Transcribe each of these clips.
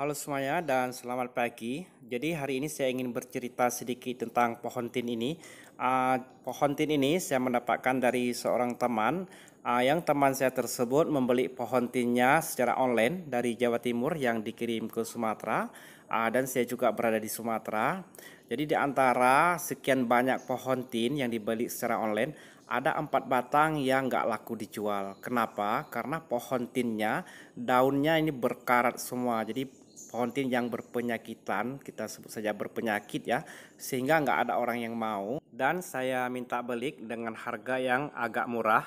Halo semuanya dan selamat pagi. Jadi hari ini saya ingin bercerita sedikit tentang pohon tin ini. Uh, pohon tin ini saya mendapatkan dari seorang teman uh, yang teman saya tersebut membeli pohon tinnya secara online dari Jawa Timur yang dikirim ke Sumatera uh, dan saya juga berada di Sumatera. Jadi di antara sekian banyak pohon tin yang dibeli secara online ada empat batang yang nggak laku dijual. Kenapa? Karena pohon tinnya daunnya ini berkarat semua. Jadi pengantin yang berpenyakitan kita sebut saja berpenyakit ya sehingga nggak ada orang yang mau dan saya minta belik dengan harga yang agak murah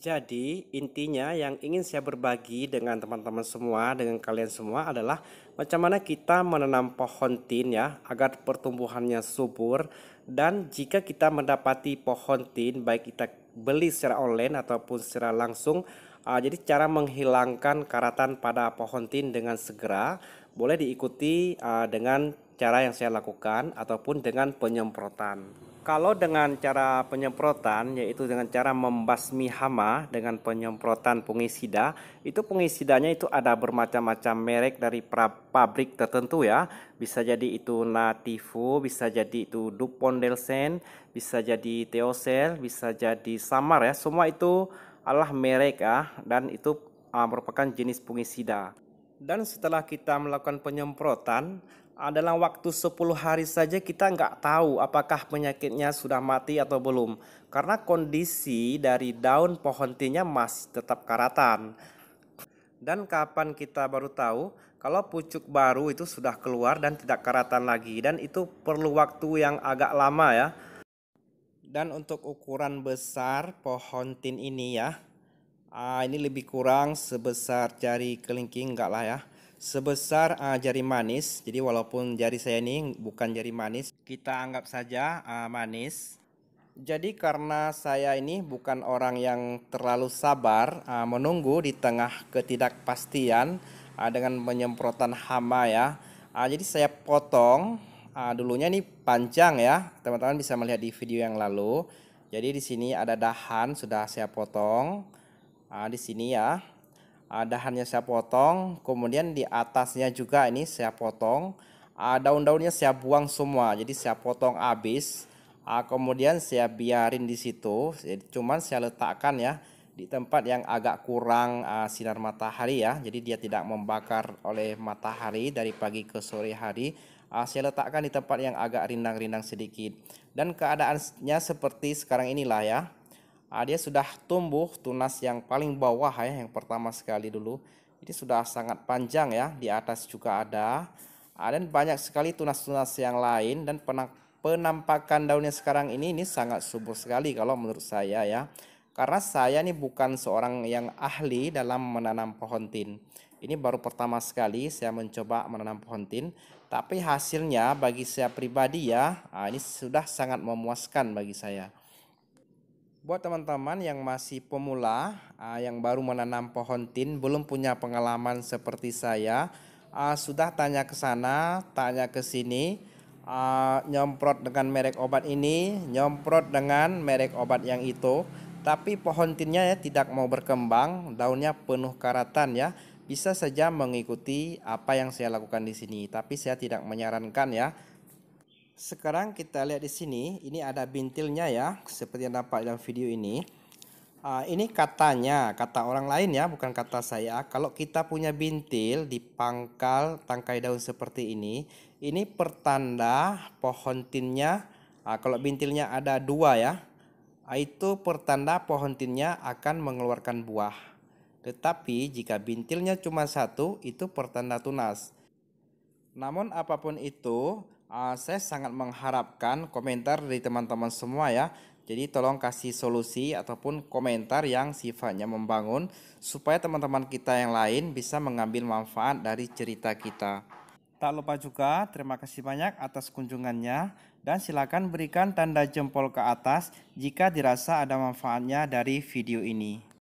jadi intinya yang ingin saya berbagi dengan teman-teman semua dengan kalian semua adalah macam mana kita menanam pohon tin ya agar pertumbuhannya subur dan jika kita mendapati pohon tin baik kita beli secara online ataupun secara langsung Uh, jadi cara menghilangkan karatan pada pohon tin dengan segera boleh diikuti uh, dengan cara yang saya lakukan ataupun dengan penyemprotan. Kalau dengan cara penyemprotan yaitu dengan cara membasmi hama dengan penyemprotan fungisida, itu fungisidanya itu ada bermacam-macam merek dari pabrik tertentu ya. Bisa jadi itu Nativo, bisa jadi itu Dupont Delsen, bisa jadi Teosel, bisa jadi Samar ya. Semua itu Allah mereka ah, dan itu uh, merupakan jenis fungisida. Dan setelah kita melakukan penyemprotan, adalah waktu 10 hari saja kita nggak tahu apakah penyakitnya sudah mati atau belum. Karena kondisi dari daun pohon tinya masih tetap karatan. Dan kapan kita baru tahu? Kalau pucuk baru itu sudah keluar dan tidak karatan lagi. Dan itu perlu waktu yang agak lama ya dan untuk ukuran besar pohon tin ini ya, uh, ini lebih kurang sebesar jari kelingking enggak lah ya sebesar uh, jari manis jadi walaupun jari saya ini bukan jari manis kita anggap saja uh, manis jadi karena saya ini bukan orang yang terlalu sabar uh, menunggu di tengah ketidakpastian uh, dengan penyemprotan hama ya uh, jadi saya potong uh, dulunya ini panjang ya. Teman-teman bisa melihat di video yang lalu. Jadi di sini ada dahan sudah saya potong. Uh, di sini ya. Uh, dahannya saya potong, kemudian di atasnya juga ini saya potong. Uh, daun-daunnya saya buang semua. Jadi saya potong habis. Uh, kemudian saya biarin di situ. cuman saya letakkan ya di tempat yang agak kurang uh, sinar matahari ya. Jadi dia tidak membakar oleh matahari dari pagi ke sore hari uh, saya letakkan di tempat yang agak rindang-rindang sedikit dan keadaannya seperti sekarang inilah ya uh, dia sudah tumbuh tunas yang paling bawah ya yang pertama sekali dulu ini sudah sangat panjang ya di atas juga ada uh, dan banyak sekali tunas-tunas yang lain dan penampakan daunnya sekarang ini ini sangat subur sekali kalau menurut saya ya karena saya ini bukan seorang yang ahli dalam menanam pohon tin ini baru pertama sekali saya mencoba menanam pohon tin, tapi hasilnya bagi saya pribadi ya, ah, ini sudah sangat memuaskan bagi saya. Buat teman-teman yang masih pemula, ah, yang baru menanam pohon tin, belum punya pengalaman seperti saya, ah, sudah tanya ke sana, tanya ke sini, nyemprot dengan merek obat ini, nyemprot dengan merek obat yang itu, tapi pohon tinnya ya tidak mau berkembang, daunnya penuh karatan ya bisa saja mengikuti apa yang saya lakukan di sini, tapi saya tidak menyarankan ya. Sekarang kita lihat di sini, ini ada bintilnya ya, seperti yang dapat dalam video ini. Uh, ini katanya, kata orang lain ya, bukan kata saya. Kalau kita punya bintil di pangkal tangkai daun seperti ini, ini pertanda pohon tinnya, uh, kalau bintilnya ada dua ya, ah, itu pertanda pohon tinnya akan mengeluarkan buah. Tetapi jika bintilnya cuma satu, itu pertanda tunas. Namun apapun itu, ah, saya sangat mengharapkan komentar dari teman-teman semua ya. Jadi tolong kasih solusi ataupun komentar yang sifatnya membangun supaya teman-teman kita yang lain bisa mengambil manfaat dari cerita kita. Tak lupa juga terima kasih banyak atas kunjungannya dan silakan berikan tanda jempol ke atas jika dirasa ada manfaatnya dari video ini.